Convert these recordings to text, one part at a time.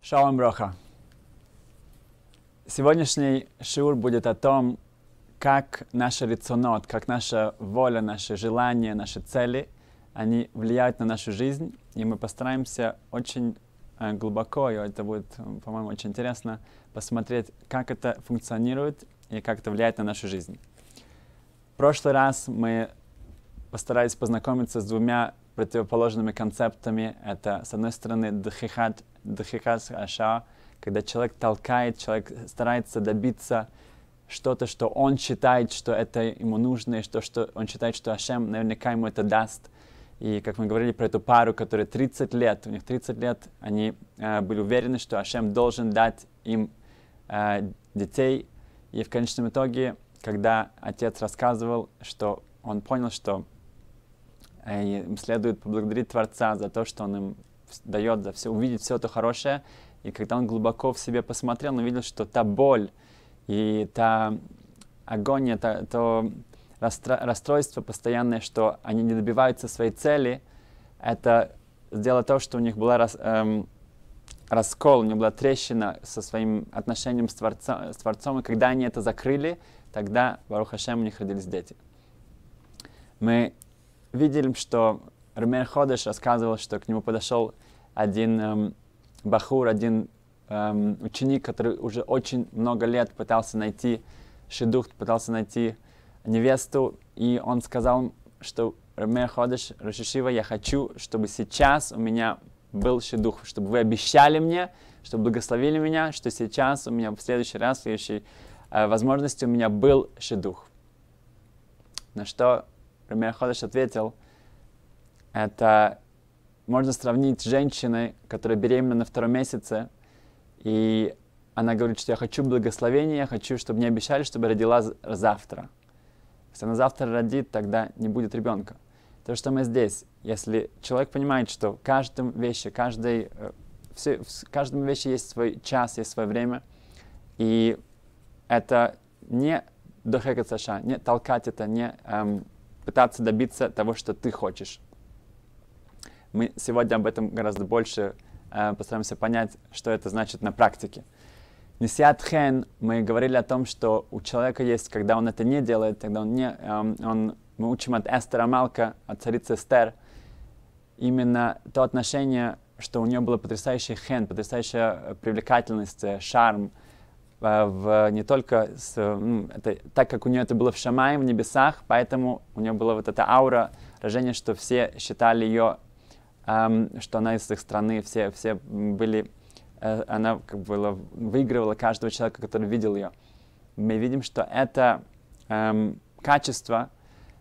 Шалом Броха. Сегодняшний шиур будет о том, как наше рецонот, как наша воля, наши желания, наши цели, они влияют на нашу жизнь, и мы постараемся очень э, глубоко, и это будет, э, по-моему, очень интересно, посмотреть, как это функционирует и как это влияет на нашу жизнь. В прошлый раз мы постарались познакомиться с двумя противоположными концептами. Это, с одной стороны, дхихат дохика аша, когда человек толкает, человек старается добиться что-то, что он считает, что это ему нужно, и что, что он считает, что Ашем наверняка ему это даст. И как мы говорили про эту пару, которые 30 лет, у них 30 лет, они э, были уверены, что Ашем должен дать им э, детей. И в конечном итоге, когда отец рассказывал, что он понял, что э, им следует поблагодарить Творца за то, что он им дает за все, увидеть все то хорошее. И когда он глубоко в себе посмотрел, он увидел, что та боль и та агония, та, то расстро, расстройство постоянное, что они не добиваются своей цели, это сделало то, что у них была рас, эм, раскол, у них была трещина со своим отношением с, творца, э, с Творцом. И когда они это закрыли, тогда, в арухашем у них родились дети. Мы видели, что Рмер Ходыш рассказывал, что к нему подошел один эм, бахур, один эм, ученик, который уже очень много лет пытался найти шедухт, пытался найти невесту, и он сказал, что Рамея Ходыш Рашишива, я хочу, чтобы сейчас у меня был шедух, чтобы вы обещали мне, чтобы благословили меня, что сейчас у меня в следующий раз, в следующей э, возможности у меня был шедух. На что Рамея Ходыш ответил, это можно сравнить с женщиной, которая беременна на втором месяце, и она говорит, что я хочу благословения, я хочу, чтобы мне обещали, чтобы родила завтра. Если она завтра родит, тогда не будет ребенка. То, что мы здесь, если человек понимает, что в каждом вещи, каждой, э, все, в каждом вещи есть свой час, есть свое время, и это не дохекать Саша, не толкать это, не эм, пытаться добиться того, что ты хочешь. Мы сегодня об этом гораздо больше э, постараемся понять, что это значит на практике. Несиат хен, мы говорили о том, что у человека есть, когда он это не делает, тогда он не... Эм, он, мы учим от Эстера Малка, от царицы Эстер, именно то отношение, что у нее было потрясающий хен, потрясающая э, привлекательность, э, шарм, э, в, не только с, ну, это, так как у нее это было в Шамае, в небесах, поэтому у нее была вот эта аура, рождение, что все считали ее что она из их страны, все, все были, э, она как бы выигрывала каждого человека, который видел ее. Мы видим, что это эм, качество,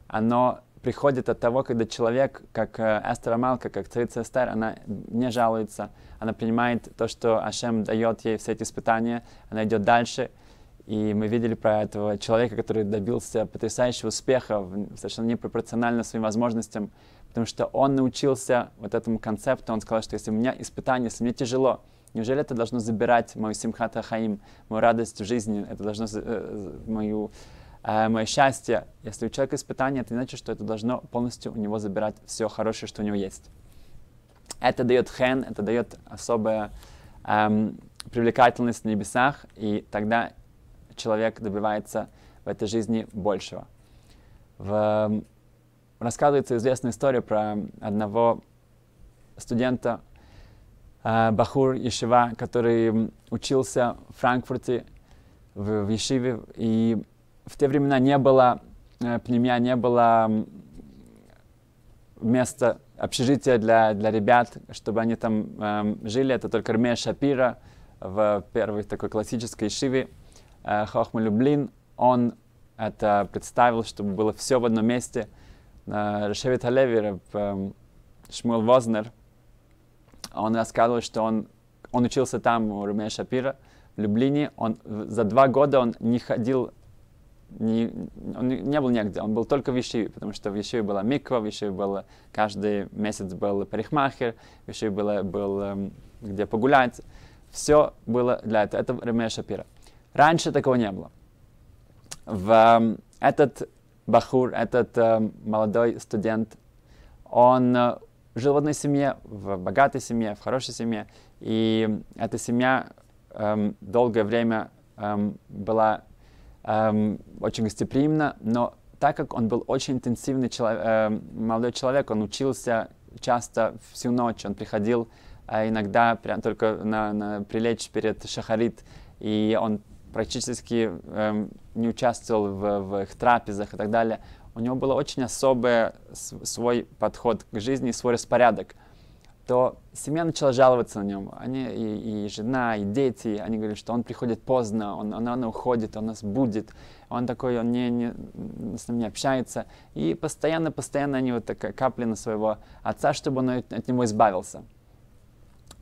оно приходит от того, когда человек, как э, Эстер Амалка, как царица Эстер, она не жалуется, она принимает то, что Ашем дает ей все эти испытания, она идет дальше. И мы видели про этого человека, который добился потрясающего успеха, совершенно непропорционально своим возможностям, потому что он научился вот этому концепту, он сказал, что если у меня испытание, если мне тяжело, неужели это должно забирать мою симхата хаим, мою радость в жизни, это должно э, мою э, мое счастье. Если у человека испытание, это не значит, что это должно полностью у него забирать все хорошее, что у него есть. Это дает хен, это дает особое эм, привлекательность на небесах, и тогда человек добивается в этой жизни большего. В рассказывается известная история про одного студента э, Бахур Ешева, который учился в Франкфурте в, в Ешиве, и в те времена не было э, не было места, общежития для, для ребят, чтобы они там э, жили. Это только Рме Шапира в первой такой классической Шиве, Э, Хохма Люблин, он это представил, чтобы было все в одном месте – Решевит э, Халеви, эм, Шмуэл Вознер, он рассказывал, что он, он учился там у Румея Шапира, в Люблине. Он, за два года он не ходил, не, он не был негде, он был только в Ешиве, потому что в Ешиве была миква, в Ешиве был каждый месяц был парикмахер, в Ешиве было, был эм, где погулять. Все было для этого. Это Румея Шапира. Раньше такого не было. В, эм, этот Бахур, этот э, молодой студент, он э, жил в одной семье, в богатой семье, в хорошей семье, и эта семья э, долгое время э, была э, очень гостеприимна, но так как он был очень интенсивный человек, э, молодой человек, он учился часто всю ночь, он приходил э, иногда прям только на, на, прилечь перед шахарит, и он практически эм, не участвовал в, в их трапезах и так далее, у него был очень особый свой подход к жизни, свой распорядок, то семья начала жаловаться на нем. Они, и, и жена, и дети, они говорят, что он приходит поздно, он, он, он уходит, он нас будет, он такой, он не, не, с ним не общается. И постоянно, постоянно они вот так капли на своего отца, чтобы он от него избавился.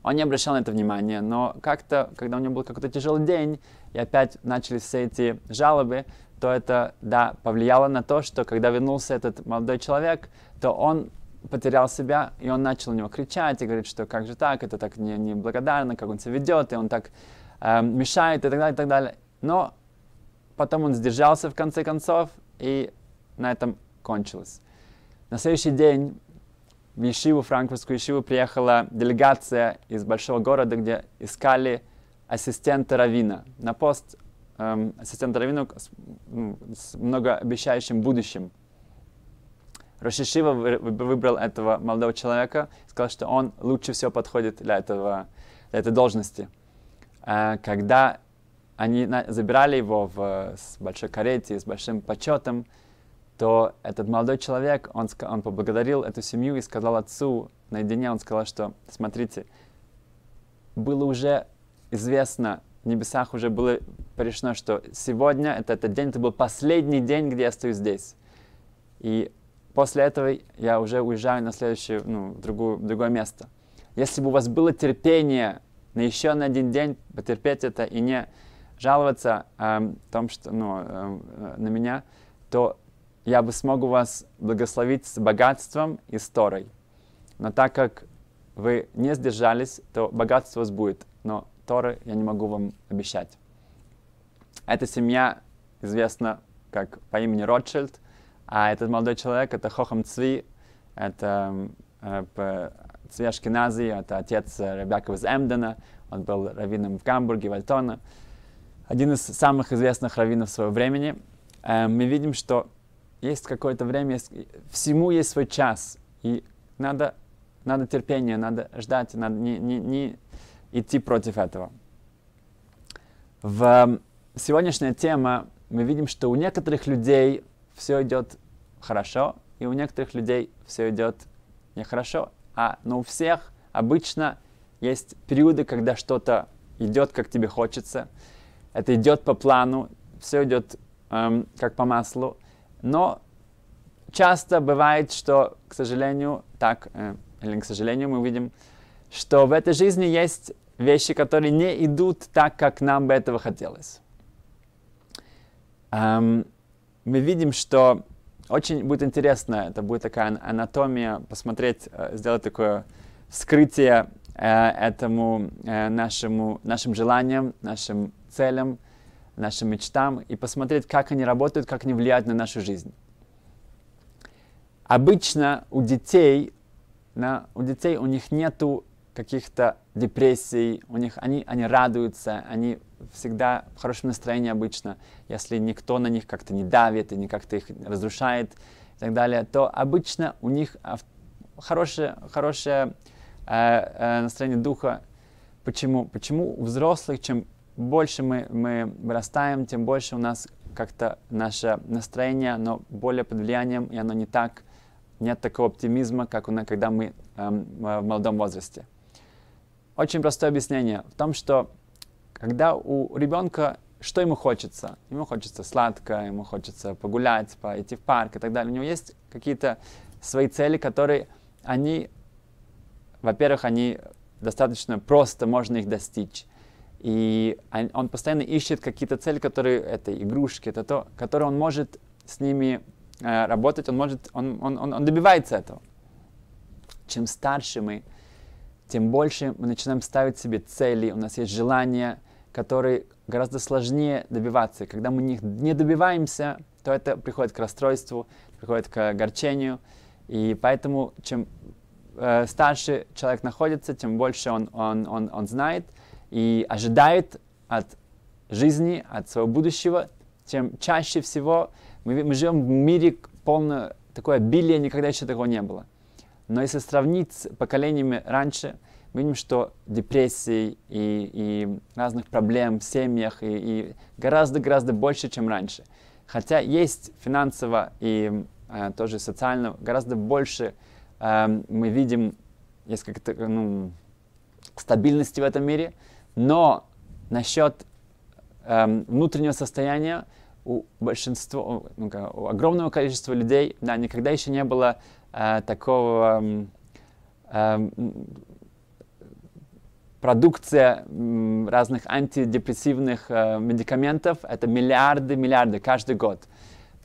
Он не обращал на это внимания, но как-то, когда у него был какой-то тяжелый день, и опять начались все эти жалобы, то это, да, повлияло на то, что когда вернулся этот молодой человек, то он потерял себя, и он начал на него кричать и говорит, что как же так, это так не, неблагодарно, как он себя ведет, и он так э, мешает и так далее, и так далее. Но потом он сдержался в конце концов, и на этом кончилось. На следующий день в Ешиву, франкфуртскую Ишиву приехала делегация из большого города, где искали ассистента Равина, на пост эм, ассистента Равина с, с многообещающим будущим. Рошишива выбрал этого молодого человека, сказал, что он лучше всего подходит для, этого, для этой должности. Э, когда они на, забирали его в, с большой карете, с большим почетом, то этот молодой человек, он, он поблагодарил эту семью и сказал отцу наедине, он сказал, что, смотрите, было уже известно, в небесах уже было решено, что сегодня, это этот день, это был последний день, где я стою здесь. И после этого я уже уезжаю на следующее, ну, другую, другое место. Если бы у вас было терпение на еще на один день потерпеть это и не жаловаться э, том, что, ну, э, на меня, то я бы смог у вас благословить с богатством и сторой. Но так как вы не сдержались, то богатство у вас будет. Но Торы я не могу вам обещать. Эта семья известна как по имени Ротшильд, а этот молодой человек — это Хохам Цви, это э, Цви Ашкенази, это отец э, ребяков из Эмдена, он был раввином в Гамбурге, Вальтона, один из самых известных раввинов своего времени. Э, мы видим, что есть какое-то время, есть, всему есть свой час, и надо, надо терпение, надо ждать, надо не, не, не идти против этого. В эм, сегодняшняя тема мы видим, что у некоторых людей все идет хорошо, и у некоторых людей все идет нехорошо. А, но у всех обычно есть периоды, когда что-то идет, как тебе хочется. Это идет по плану, все идет эм, как по маслу. Но часто бывает, что, к сожалению, так, э, или к сожалению, мы видим, что в этой жизни есть вещи, которые не идут так, как нам бы этого хотелось. Эм, мы видим, что очень будет интересно, это будет такая анатомия, посмотреть, э, сделать такое вскрытие э, этому э, нашему, нашим желаниям, нашим целям, нашим мечтам и посмотреть, как они работают, как они влияют на нашу жизнь. Обычно у детей, на, у детей у них нету каких-то депрессий, у них они, они радуются, они всегда в хорошем настроении обычно, если никто на них как-то не давит и не как-то их разрушает и так далее, то обычно у них хорошее, хорошее э, э, настроение духа. Почему? Почему у взрослых, чем больше мы, мы вырастаем, тем больше у нас как-то наше настроение, оно более под влиянием, и оно не так, нет такого оптимизма, как у нас, когда мы э, в молодом возрасте. Очень простое объяснение в том, что когда у ребенка что ему хочется? Ему хочется сладкое, ему хочется погулять, пойти в парк и так далее. У него есть какие-то свои цели, которые они, во-первых, они достаточно просто можно их достичь. И он постоянно ищет какие-то цели, которые это игрушки, это то, которые он может с ними э, работать, он может, он, он, он, он добивается этого. Чем старше мы, тем больше мы начинаем ставить себе цели, у нас есть желания, которые гораздо сложнее добиваться. Когда мы них не добиваемся, то это приходит к расстройству, приходит к огорчению. И поэтому чем э, старше человек находится, тем больше он, он, он, он знает и ожидает от жизни, от своего будущего, тем чаще всего мы, мы живем в мире полное такое обилие, никогда еще такого не было. Но если сравнить с поколениями раньше, мы видим, что депрессий и, и разных проблем в семьях и гораздо-гораздо больше, чем раньше. Хотя есть финансово и э, тоже социально гораздо больше э, мы видим, есть как-то ну, стабильности в этом мире, но насчет э, внутреннего состояния у большинства, ну, у огромного количества людей, да, никогда еще не было Э, такого э, продукция разных антидепрессивных э, медикаментов это миллиарды, миллиарды каждый год.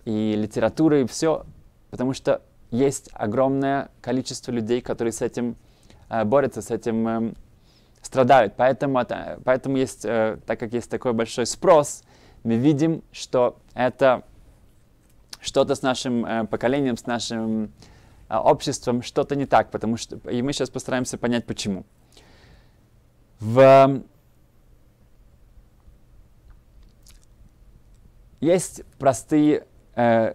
И литература, и все, потому что есть огромное количество людей, которые с этим э, борются, с этим э, страдают. Поэтому, это, поэтому есть, э, так как есть такой большой спрос, мы видим, что это что-то с нашим э, поколением, с нашим а, обществом что-то не так, потому что и мы сейчас постараемся понять почему. В есть простые э,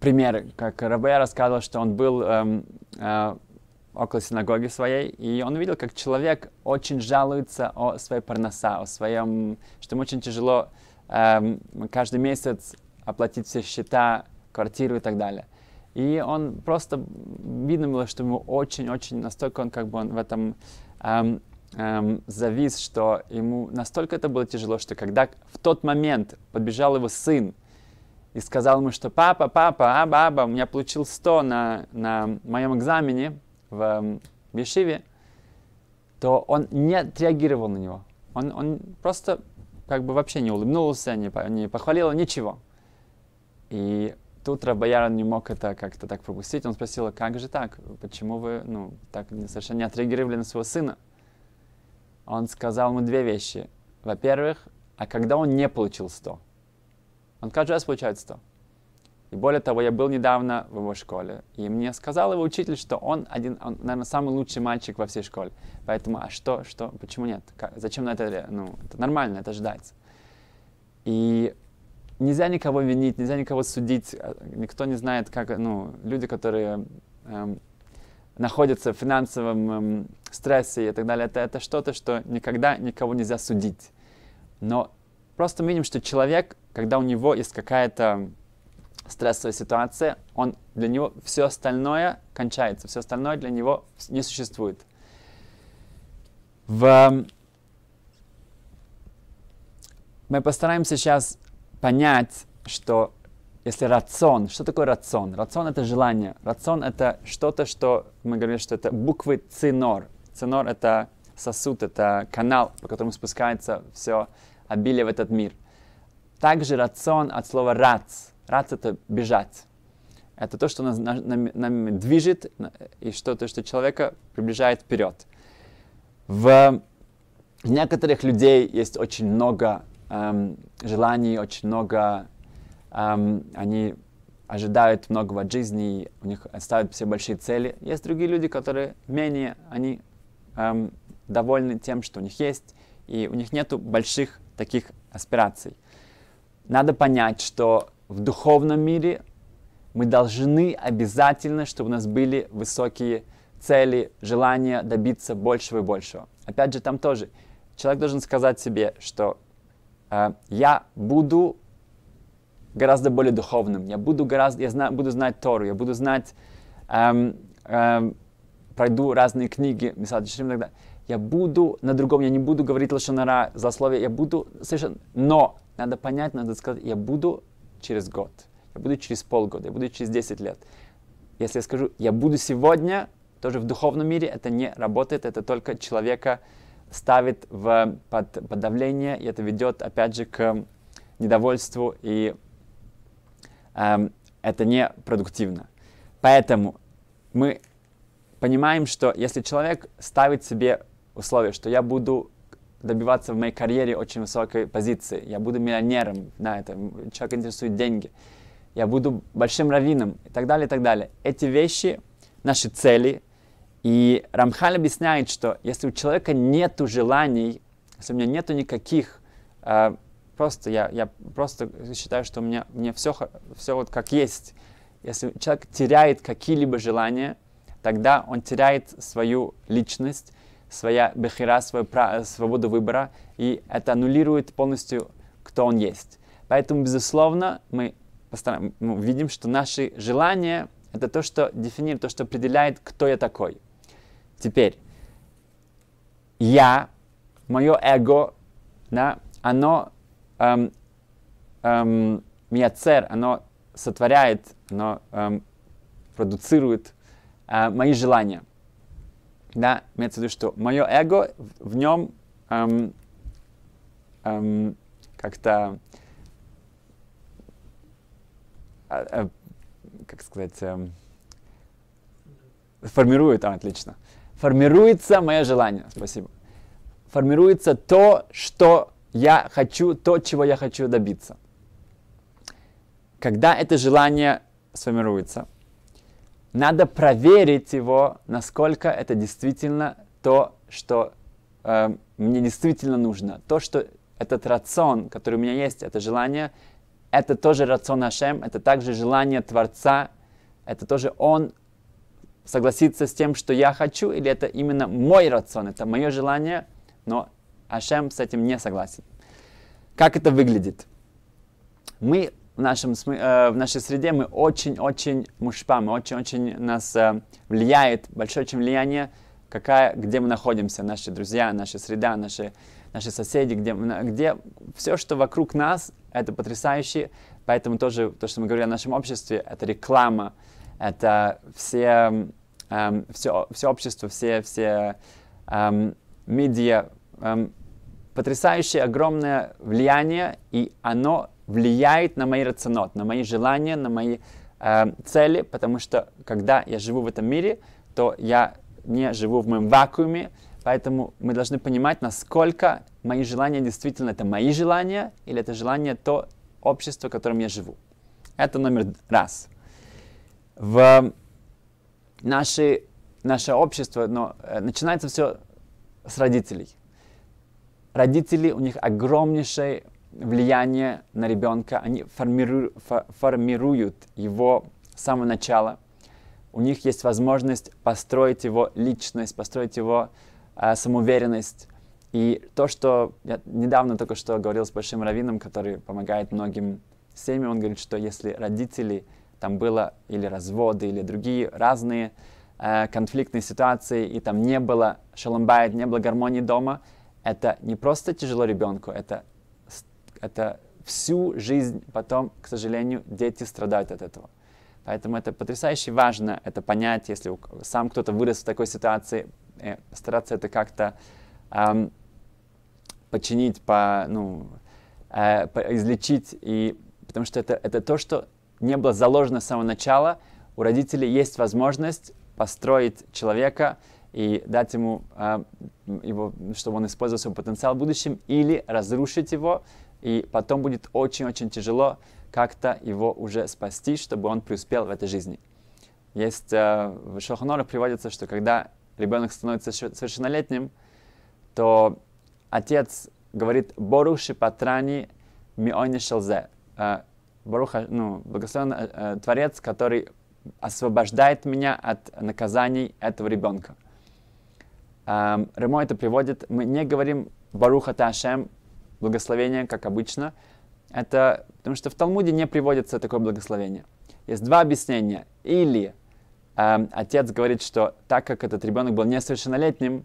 примеры, как Рабе рассказывал, что он был э, э, около синагоги своей, и он видел, как человек очень жалуется о своей парноса, о своем, что ему очень тяжело э, каждый месяц оплатить все счета, квартиру и так далее. И он просто, видно было, что ему очень-очень, настолько он как бы он в этом эм, эм, завис, что ему настолько это было тяжело, что когда в тот момент подбежал его сын и сказал ему, что папа, папа, аба, аба, у меня получил 100 на, на моем экзамене в, эм, Вишиве, то он не отреагировал на него. Он, он просто как бы вообще не улыбнулся, не, не похвалил, ничего. И Тут Боярон не мог это как-то так пропустить. Он спросил, «А как же так? Почему вы ну, так совершенно не отреагировали на своего сына? Он сказал ему две вещи. Во-первых, а когда он не получил 100? Он каждый раз получает 100. И более того, я был недавно в его школе, и мне сказал его учитель, что он, один, он наверное, самый лучший мальчик во всей школе. Поэтому, а что, что, почему нет? Как, зачем на это, ну, это нормально, это ждается. И нельзя никого винить, нельзя никого судить. Э, никто не знает, как, ну, люди, которые эм, находятся в финансовом эм, стрессе и так далее, это, это что-то, что никогда никого нельзя судить. Но просто мы видим, что человек, когда у него есть какая-то стрессовая ситуация, он, для него все остальное кончается, все остальное для него не существует. В... Эм, мы постараемся сейчас понять, что если рацион, что такое рацион? Рацион это желание. Рацион это что-то, что мы говорили, что это буквы цинор. Цинор это сосуд, это канал, по которому спускается все обилие в этот мир. Также рацион от слова рац. Рац это бежать. Это то, что нас, нами, нами движет и что-то, что человека приближает вперед. В некоторых людей есть очень много эм, желаний, очень много, эм, они ожидают многого от жизни, у них ставят все большие цели. Есть другие люди, которые менее, они эм, довольны тем, что у них есть, и у них нет больших таких аспираций. Надо понять, что в духовном мире мы должны обязательно, чтобы у нас были высокие цели, желания добиться большего и большего. Опять же, там тоже человек должен сказать себе, что Э, я буду гораздо более духовным, я буду гораздо, я знаю, буду знать Тору, я буду знать, эм, эм, пройду разные книги, тогда. я буду на другом, я не буду говорить лошонара, злословие, я буду совершенно, но надо понять, надо сказать, я буду через год, я буду через полгода, я буду через 10 лет. Если я скажу, я буду сегодня, тоже в духовном мире, это не работает, это только человека, ставит в под, под давление, и это ведет, опять же, к недовольству, и эм, это не продуктивно. Поэтому мы понимаем, что если человек ставит себе условие, что я буду добиваться в моей карьере очень высокой позиции, я буду миллионером, на это человек интересует деньги, я буду большим раввином и так далее, и так далее. Эти вещи, наши цели, и Рамхаль объясняет, что если у человека нет желаний, если у меня нету никаких, э, просто я, я просто считаю, что у меня, мне все, все вот как есть. Если человек теряет какие-либо желания, тогда он теряет свою личность, своя бехира, свою пра- свободу выбора, и это аннулирует полностью, кто он есть. Поэтому, безусловно, мы, мы видим, что наши желания — это то, что дефинирует, то, что определяет, кто я такой — Теперь, я, мое эго, да, оно эм, эм, миацер, оно сотворяет, оно эм, продуцирует э, мои желания. Да, имеется в виду, что мое эго в нем эм, эм, как-то, э, э как сказать, э, формирует, а, отлично, формируется мое желание. Спасибо. Формируется то, что я хочу, то, чего я хочу добиться. Когда это желание сформируется, надо проверить его, насколько это действительно то, что э, мне действительно нужно. То, что этот рацион, который у меня есть, это желание, это тоже рацион Ашем, это также желание Творца, это тоже Он согласиться с тем, что я хочу, или это именно мой рацион, это мое желание, но Ашем с этим не согласен. Как это выглядит? Мы в, нашем, э, в нашей среде, мы очень-очень мушпа, мы очень-очень нас э, влияет, большое очень влияние, какая, где мы находимся, наши друзья, наша среда, наши, наши соседи, где, где все, что вокруг нас, это потрясающе, поэтому тоже то, что мы говорили о нашем обществе, это реклама, это все, эм, все, все общество, все, все эм, медиа, эм, потрясающее огромное влияние, и оно влияет на мои рационот, на мои желания, на мои э, цели, потому что когда я живу в этом мире, то я не живу в моем вакууме, поэтому мы должны понимать, насколько мои желания действительно это мои желания, или это желание то общество, в котором я живу. Это номер раз в наши, наше общество, но э, начинается все с родителей. Родители, у них огромнейшее влияние на ребенка, они формиру, формируют его с самого начала. У них есть возможность построить его личность, построить его э, самоуверенность. И то, что я недавно только что говорил с большим раввином, который помогает многим семьям, он говорит, что если родители там было или разводы, или другие разные э, конфликтные ситуации, и там не было шаломбайт, не было гармонии дома, это не просто тяжело ребенку, это, это всю жизнь потом, к сожалению, дети страдают от этого. Поэтому это потрясающе важно, это понять, если сам кто-то вырос в такой ситуации, э, стараться это как-то эм, починить, по, ну, э, по, излечить, и, потому что это, это то, что не было заложено с самого начала, у родителей есть возможность построить человека и дать ему, э, его, чтобы он использовал свой потенциал в будущем, или разрушить его, и потом будет очень-очень тяжело как-то его уже спасти, чтобы он преуспел в этой жизни. Есть э, в Шохонорах приводится, что когда ребенок становится совершеннолетним, то отец говорит «Боруши ми миойни шелзе». Э, Баруха, ну, благословен э, э, Творец, который освобождает меня от наказаний этого ребенка. Э, Ремо это приводит, мы не говорим Баруха Ташем, благословение, как обычно, это потому что в Талмуде не приводится такое благословение. Есть два объяснения. Или э, отец говорит, что так как этот ребенок был несовершеннолетним,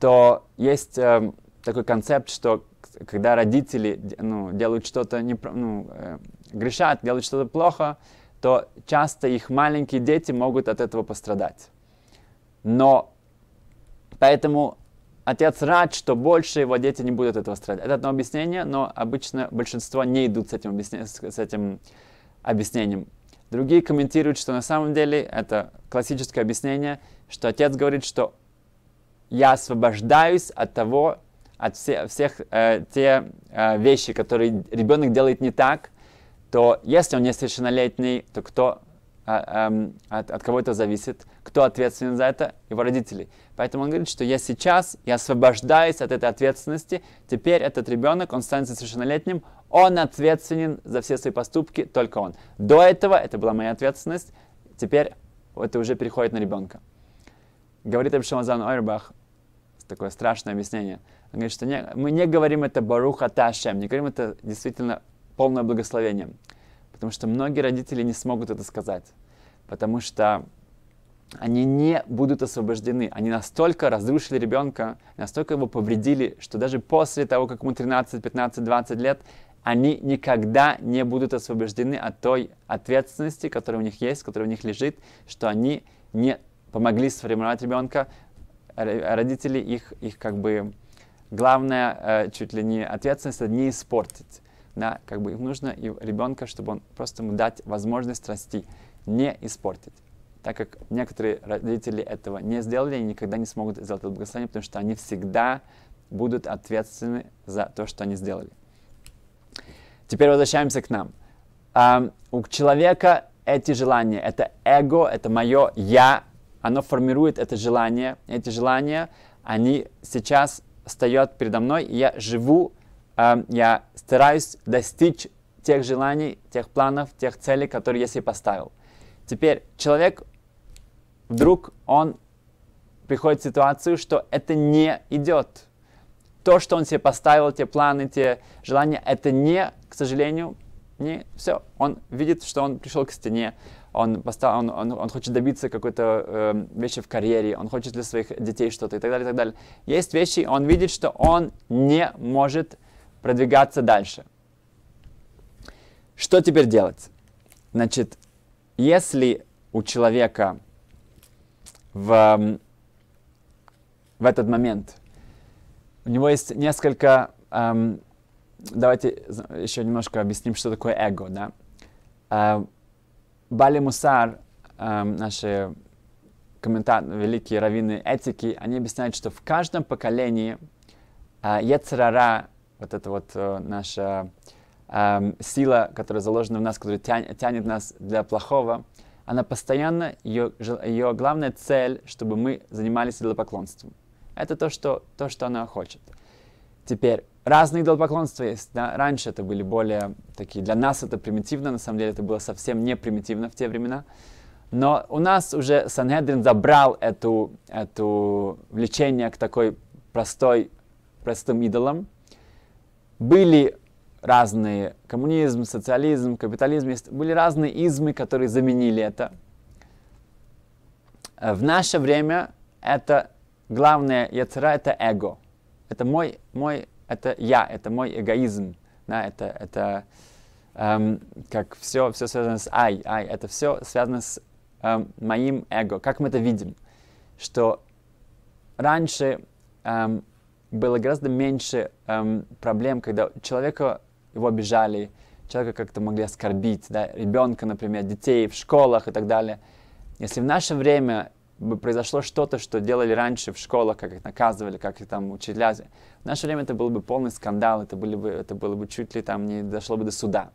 то есть э, такой концепт, что когда родители ну, делают что-то неправильно ну, э, грешат, делают что-то плохо, то часто их маленькие дети могут от этого пострадать. Но поэтому отец рад, что больше его дети не будут от этого страдать. Это одно объяснение, но обычно большинство не идут с этим, объясне... с этим объяснением. Другие комментируют, что на самом деле это классическое объяснение, что отец говорит, что я освобождаюсь от того, от все, всех э, те э, вещи, которые ребенок делает не так, то если он несовершеннолетний, то кто а, а, от, от кого это зависит, кто ответственен за это, его родители. Поэтому он говорит, что я сейчас, я освобождаюсь от этой ответственности, теперь этот ребенок, он станет совершеннолетним, он ответственен за все свои поступки, только он. До этого это была моя ответственность, теперь это уже переходит на ребенка. Говорит Абшамазан Ойрбах, такое страшное объяснение. Он говорит, что не, мы не говорим это Баруха Ташем, не говорим это действительно полное благословение. Потому что многие родители не смогут это сказать. Потому что они не будут освобождены. Они настолько разрушили ребенка, настолько его повредили, что даже после того, как ему 13, 15, 20 лет, они никогда не будут освобождены от той ответственности, которая у них есть, которая у них лежит, что они не помогли сформировать ребенка. Родители их, их как бы главная э, чуть ли не ответственность не испортить да, как бы им нужно и ребенка, чтобы он просто ему дать возможность расти, не испортить. Так как некоторые родители этого не сделали, и никогда не смогут сделать это благословение, потому что они всегда будут ответственны за то, что они сделали. Теперь возвращаемся к нам. у человека эти желания, это эго, это мое я, оно формирует это желание. Эти желания, они сейчас стоят передо мной, и я живу э, я стараюсь достичь тех желаний, тех планов, тех целей, которые я себе поставил. Теперь человек вдруг он приходит в ситуацию, что это не идет. То, что он себе поставил, те планы, те желания, это не, к сожалению, не все. Он видит, что он пришел к стене, он, поставил, он, он, он хочет добиться какой-то э, вещи в карьере, он хочет для своих детей что-то и так далее, и так далее. Есть вещи, он видит, что он не может продвигаться дальше. Что теперь делать? Значит, если у человека в, в этот момент у него есть несколько... Эм, давайте еще немножко объясним, что такое эго. Да? Э, Бали Мусар, э, наши комментаторы, великие раввины этики, они объясняют, что в каждом поколении э, Ецерара вот эта вот э, наша э, сила, которая заложена в нас, которая тянет, тянет нас для плохого, она постоянно, ее, ее главная цель, чтобы мы занимались идолопоклонством. Это то, что, то, что она хочет. Теперь, разные идолопоклонства есть. Да? Раньше это были более такие, для нас это примитивно, на самом деле это было совсем не примитивно в те времена. Но у нас уже Сангедрин забрал эту, эту влечение к такой простой, простым идолам, были разные, коммунизм, социализм, капитализм, были разные измы, которые заменили это. Э, в наше время это главное яцера это эго. Это мой, мой, это я, это мой эгоизм. Да, это, это эм, как все, все связано с ай, ай, это все связано с эм, моим эго. Как мы это видим? Что раньше эм, было гораздо меньше эм, проблем, когда человека его обижали, человека как-то могли оскорбить, да, ребенка, например, детей в школах и так далее. Если в наше время бы произошло что-то, что делали раньше в школах, как их наказывали, как их там учителя, в наше время это был бы полный скандал, это, были бы, это было бы чуть ли там не дошло бы до суда.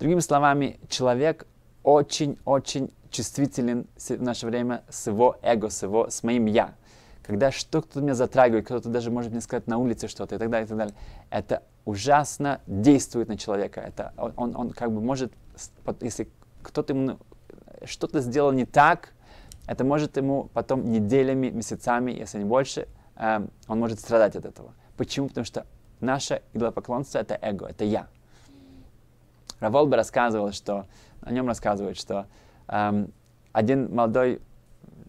Другими словами, человек очень-очень чувствителен в наше время с его эго, с его, с моим «я» когда что-то меня затрагивает, кто-то даже может мне сказать на улице что-то и так далее, и так далее, это ужасно действует на человека. Это он, он, он как бы может, если кто-то ему что-то сделал не так, это может ему потом неделями, месяцами, если не больше, эм, он может страдать от этого. Почему? Потому что наше идолопоклонство — это эго, это я. Раволба рассказывал, что, о нем рассказывают, что эм, один молодой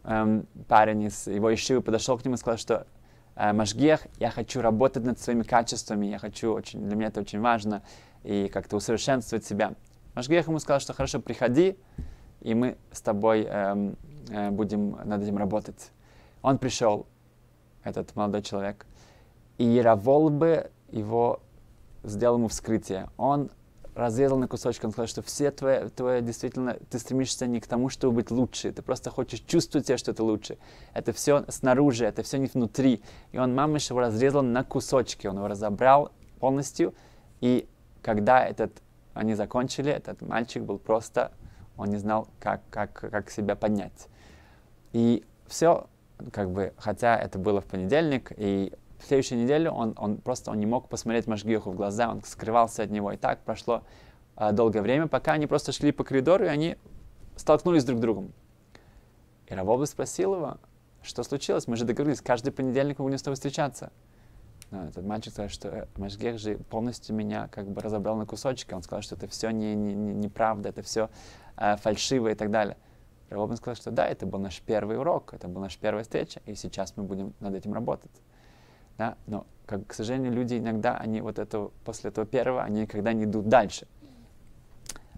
эм, парень из его Ишивы подошел к нему и сказал, что э, «Эм, Машгех, я хочу работать над своими качествами, я хочу, очень, для меня это очень важно, и как-то усовершенствовать себя. Машгех ему сказал, что хорошо, приходи, и мы с тобой эм, э, будем над этим работать. Он пришел, этот молодой человек, и Раволбе его сделал ему вскрытие. Он разрезал на кусочки, он сказал, что все твои, твои действительно, ты стремишься не к тому, чтобы быть лучше, ты просто хочешь чувствовать себя, что ты лучше. Это все снаружи, это все не внутри. И он мамыш его разрезал на кусочки, он его разобрал полностью, и когда этот, они закончили, этот мальчик был просто, он не знал, как, как, как себя поднять. И все, как бы, хотя это было в понедельник, и в следующую неделю он, он просто он не мог посмотреть Машгиоху в глаза, он скрывался от него. И так прошло э, долгое время, пока они просто шли по коридору, и они столкнулись друг с другом. И Равоба спросил его, что случилось? Мы же договорились, каждый понедельник мы будем с тобой встречаться. Но ну, этот мальчик сказал, что э, Машгех же полностью меня как бы разобрал на кусочки. Он сказал, что это все не, не, не, неправда, это все э, фальшиво и так далее. Равобин сказал, что да, это был наш первый урок, это была наша первая встреча, и сейчас мы будем над этим работать да, но, как, к сожалению, люди иногда, они вот этого, после этого первого, они никогда не идут дальше.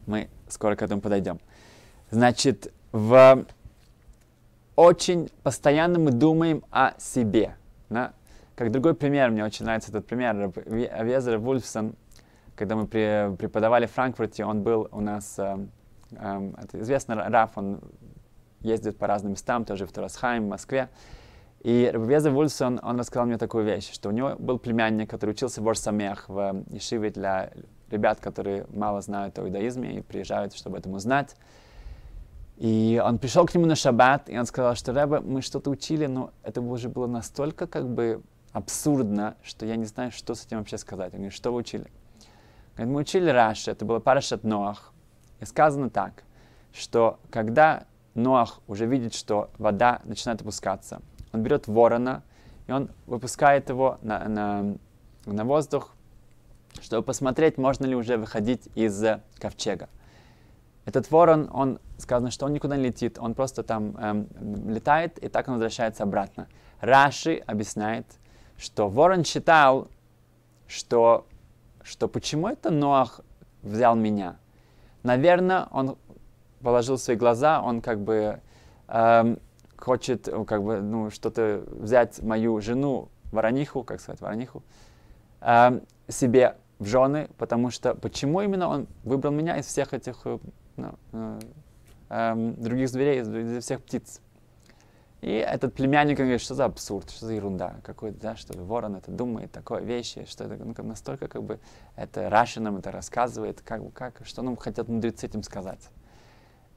Мы скоро к этому подойдем. Значит, в очень постоянно мы думаем о себе. Да? Как другой пример, мне очень нравится этот пример, Везер Вульфсон, когда мы преподавали в Франкфурте, он был у нас, э, э, это известный Раф, он ездит по разным местам, тоже в Турасхайм, в Москве. И Рабвеза Вульсон, он рассказал мне такую вещь, что у него был племянник, который учился в Орсамех, в эм, Ешиве для ребят, которые мало знают о иудаизме и приезжают, чтобы этому знать. И он пришел к нему на шаббат, и он сказал, что Рэбе, мы что-то учили, но это уже было настолько как бы абсурдно, что я не знаю, что с этим вообще сказать. Он говорит, что вы учили? Говорит, мы учили Раши, это было Парашат Ноах. И сказано так, что когда Ноах уже видит, что вода начинает опускаться, он берет ворона, и он выпускает его на, на, на воздух, чтобы посмотреть, можно ли уже выходить из ковчега. Этот ворон, он сказано, что он никуда не летит, он просто там эм, летает, и так он возвращается обратно. Раши объясняет, что ворон считал, что, что почему это Ноах взял меня? Наверное, он положил свои глаза, он как бы эм, хочет э, как бы, ну, что-то взять мою жену, ворониху, как сказать, ворониху, э, себе в жены, потому что почему именно он выбрал меня из всех этих э, ну, э, э, других зверей, из, из всех птиц? И этот племянник говорит, что за абсурд, что за ерунда, какой, да, что ворон это думает, такое вещи, что это ну, настолько как бы это Раши нам это рассказывает, как, как, что нам хотят мудрецы этим сказать.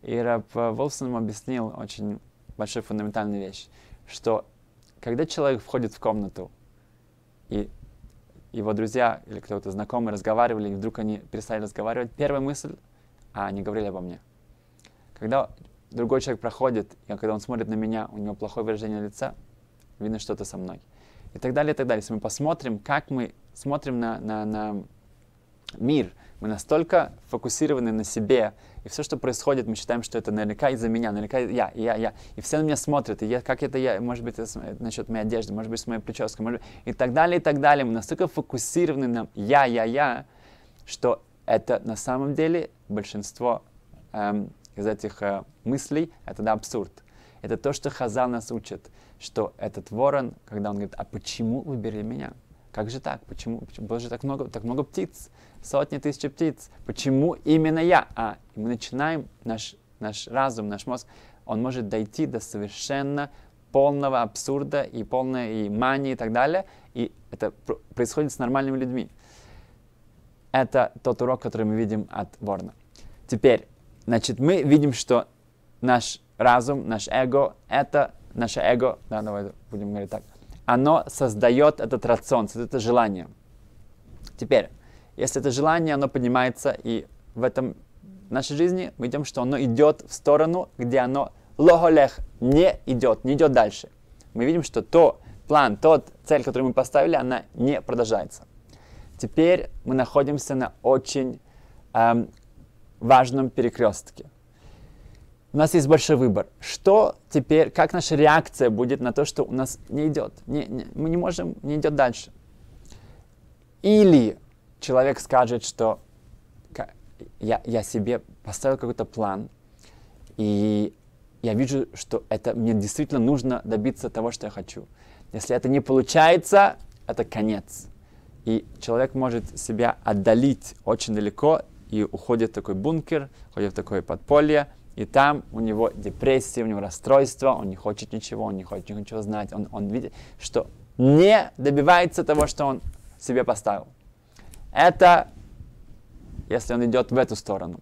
И Раб э, Волсон объяснил очень большая фундаментальная вещь, что когда человек входит в комнату, и его друзья или кто-то знакомый разговаривали, и вдруг они перестали разговаривать, первая мысль, а они говорили обо мне. Когда другой человек проходит, и когда он смотрит на меня, у него плохое выражение лица, видно что-то со мной. И так далее, и так далее. Если мы посмотрим, как мы смотрим на, на, на мир, мы настолько фокусированы на себе, и все, что происходит, мы считаем, что это наверняка из-за меня, наверняка я, я, я. И все на меня смотрят, и я, как это я, может быть, это насчет моей одежды, может быть, с моей прической, может быть, и так далее, и так далее. Мы настолько фокусированы на я, я, я, что это на самом деле большинство эм, из этих э, мыслей, это да, абсурд. Это то, что Хазал нас учит, что этот ворон, когда он говорит, а почему выбери меня? Как же так? Почему? Почему? Было же так много, так много птиц сотни тысяч птиц. Почему именно я? А и мы начинаем, наш, наш разум, наш мозг, он может дойти до совершенно полного абсурда и полной и мании и так далее. И это происходит с нормальными людьми. Это тот урок, который мы видим от Ворна. Теперь, значит, мы видим, что наш разум, наш эго, это наше эго, да, давай будем говорить так, оно создает этот рацион, создает это желание. Теперь, если это желание, оно поднимается, и в этом нашей жизни мы видим, что оно идет в сторону, где оно логолех не идет, не идет дальше. Мы видим, что то план, тот цель, который мы поставили, она не продолжается. Теперь мы находимся на очень эм, важном перекрестке. У нас есть большой выбор. Что теперь, как наша реакция будет на то, что у нас не идет, не, не, мы не можем, не идет дальше. Или человек скажет, что я, я себе поставил какой-то план, и я вижу, что это мне действительно нужно добиться того, что я хочу. Если это не получается, это конец. И человек может себя отдалить очень далеко и уходит в такой бункер, уходит в такое подполье, и там у него депрессия, у него расстройство, он не хочет ничего, он не хочет ничего знать, он, он видит, что не добивается того, что он себе поставил. Это если он идет в эту сторону.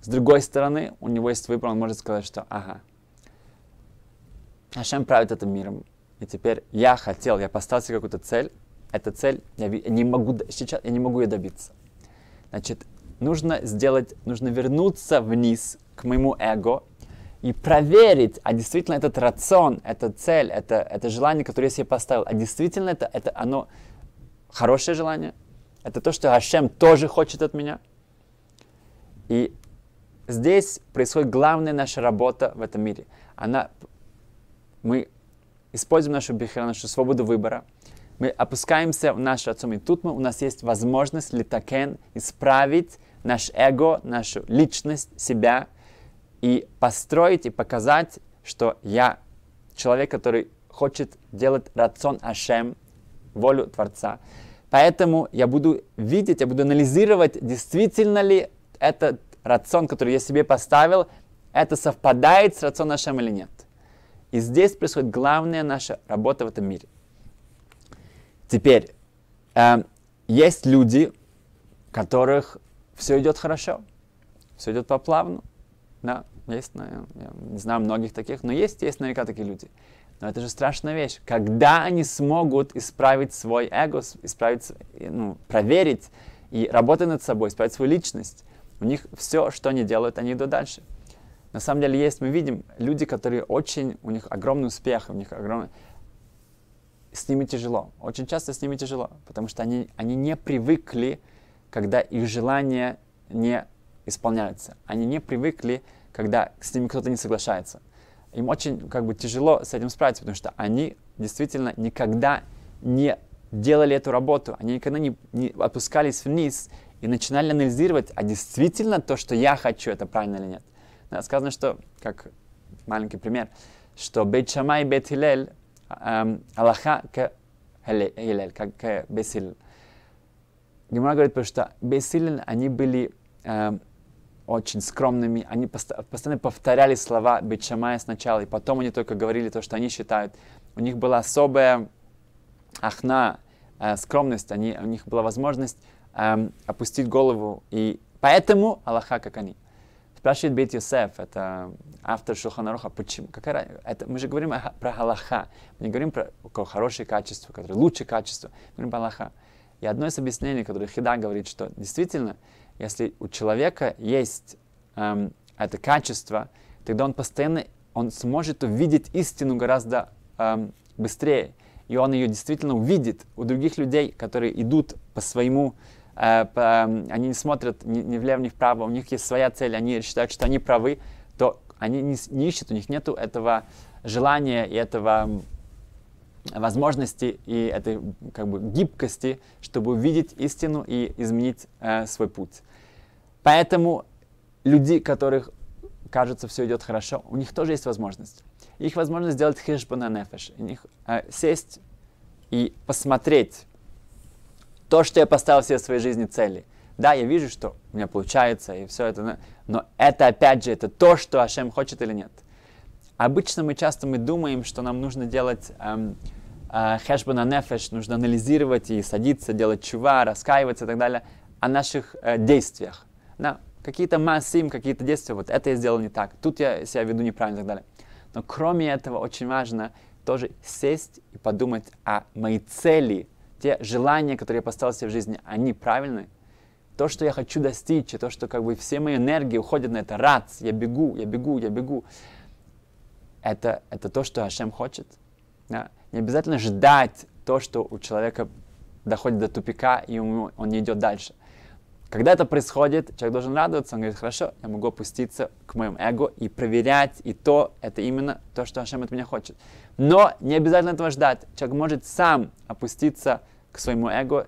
С другой стороны, у него есть выбор, он может сказать, что ага, Ашем правит этим миром. И теперь я хотел, я поставил себе какую-то цель. Эта цель, я не могу, сейчас я не могу ее добиться. Значит, нужно сделать, нужно вернуться вниз к моему эго и проверить, а действительно этот рацион, эта цель, это, это желание, которое я себе поставил, а действительно это, это оно хорошее желание это то, что Ашем тоже хочет от меня. И здесь происходит главная наша работа в этом мире. Она, мы используем нашу бихера, нашу свободу выбора. Мы опускаемся в наши отцом и тут мы, у нас есть возможность литакен исправить наш эго, нашу личность, себя и построить и показать, что я человек, который хочет делать рацион Ашем, волю Творца. Поэтому я буду видеть, я буду анализировать, действительно ли этот рацион, который я себе поставил, это совпадает с рационом Ашем или нет. И здесь происходит главная наша работа в этом мире. Теперь, э, есть люди, которых все идет хорошо, все идет по плавну. Да, есть, я, я не знаю многих таких, но есть, есть наверняка такие люди. Но это же страшная вещь. Когда они смогут исправить свой эго, исправить, ну, проверить и работать над собой, исправить свою личность, у них все, что они делают, они идут дальше. На самом деле есть, мы видим, люди, которые очень, у них огромный успех, у них огромный... С ними тяжело. Очень часто с ними тяжело, потому что они, они не привыкли, когда их желания не исполняются. Они не привыкли, когда с ними кто-то не соглашается им очень как бы тяжело с этим справиться, потому что они действительно никогда не делали эту работу, они никогда не, не опускались вниз и начинали анализировать, а действительно то, что я хочу, это правильно или нет. Да, сказано, что, как маленький пример, что Бейт Шамай и Хилель, эм, Аллаха к Хилель, как к бесил. Гимара говорит, потому что Бесилин, они были эм, очень скромными, они постоянно повторяли слова Бетшамая сначала, и потом они только говорили то, что они считают. У них была особая ахна, э, скромность, они, у них была возможность э, опустить голову, и поэтому Аллаха, как они. Спрашивает Бейт Йосеф, это автор Шуханаруха, почему? Какая, это, мы же говорим про Аллаха, мы не говорим про хорошее качество которое лучшее качество мы говорим про Аллаха. И одно из объяснений, которое Хида говорит, что действительно, если у человека есть эм, это качество, тогда он постоянно он сможет увидеть истину гораздо эм, быстрее. И он ее действительно увидит у других людей, которые идут по своему, э, по, эм, они не смотрят ни, ни влево, ни вправо, у них есть своя цель, они считают, что они правы, то они не, не ищут, у них нет этого желания и этого возможности и этой как бы гибкости, чтобы увидеть истину и изменить э, свой путь. Поэтому люди, которых кажется все идет хорошо, у них тоже есть возможность. Их возможность сделать хешбона нефеш, у них э, сесть и посмотреть то, что я поставил все своей жизни цели. Да, я вижу, что у меня получается и все это, но это опять же это то, что Ашем хочет или нет. Обычно мы часто мы думаем, что нам нужно делать эм, э, хэшбана нефеш, нужно анализировать и садиться, делать чува, раскаиваться и так далее, о наших э, действиях. На какие-то массим, какие-то действия, вот это я сделал не так, тут я себя веду неправильно и так далее. Но кроме этого очень важно тоже сесть и подумать о а моей цели, те желания, которые я поставил себе в жизни, они правильны, То, что я хочу достичь, и то, что как бы все мои энергии уходят на это, рац, я бегу, я бегу, я бегу это, это то, что Ашем хочет. Да? Не обязательно ждать то, что у человека доходит до тупика, и он не идет дальше. Когда это происходит, человек должен радоваться, он говорит, хорошо, я могу опуститься к моему эго и проверять, и то, это именно то, что Ашем от меня хочет. Но не обязательно этого ждать. Человек может сам опуститься к своему эго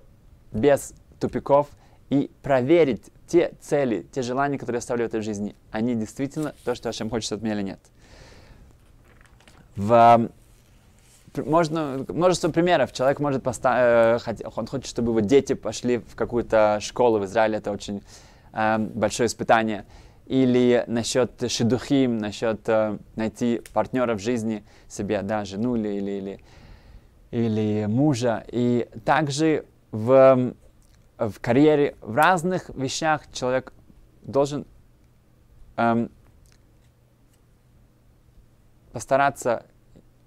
без тупиков и проверить те цели, те желания, которые я ставлю в этой жизни, они действительно то, что Ашем хочет от меня или нет. В, э, можно, множество примеров. Человек может поставить, э, он хочет, чтобы его дети пошли в какую-то школу в Израиле, это очень э, большое испытание. Или насчет шедухим, насчет э, найти партнера в жизни себе, да, жену ли, или, или, или мужа. И также в, э, в карьере, в разных вещах человек должен эм, постараться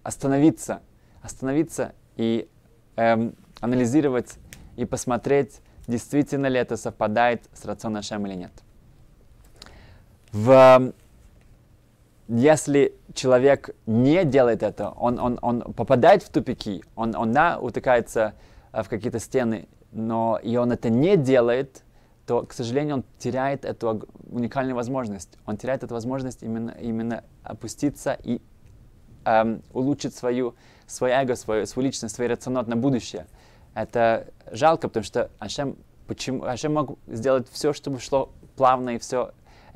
остановиться, остановиться и эм, анализировать и посмотреть, действительно ли это совпадает с рационом Ашем или нет. В, эм, если человек не делает это, он, он, он попадает в тупики, он, он да, утыкается э, в какие-то стены, но и он это не делает, то, к сожалению, он теряет эту уникальную возможность. Он теряет эту возможность именно, именно опуститься и эм, улучшить свою, свое эго, свою, свою личность, свой рационал на будущее. Это жалко, потому что Ашем, почему, Ашем мог сделать все, чтобы шло плавно и все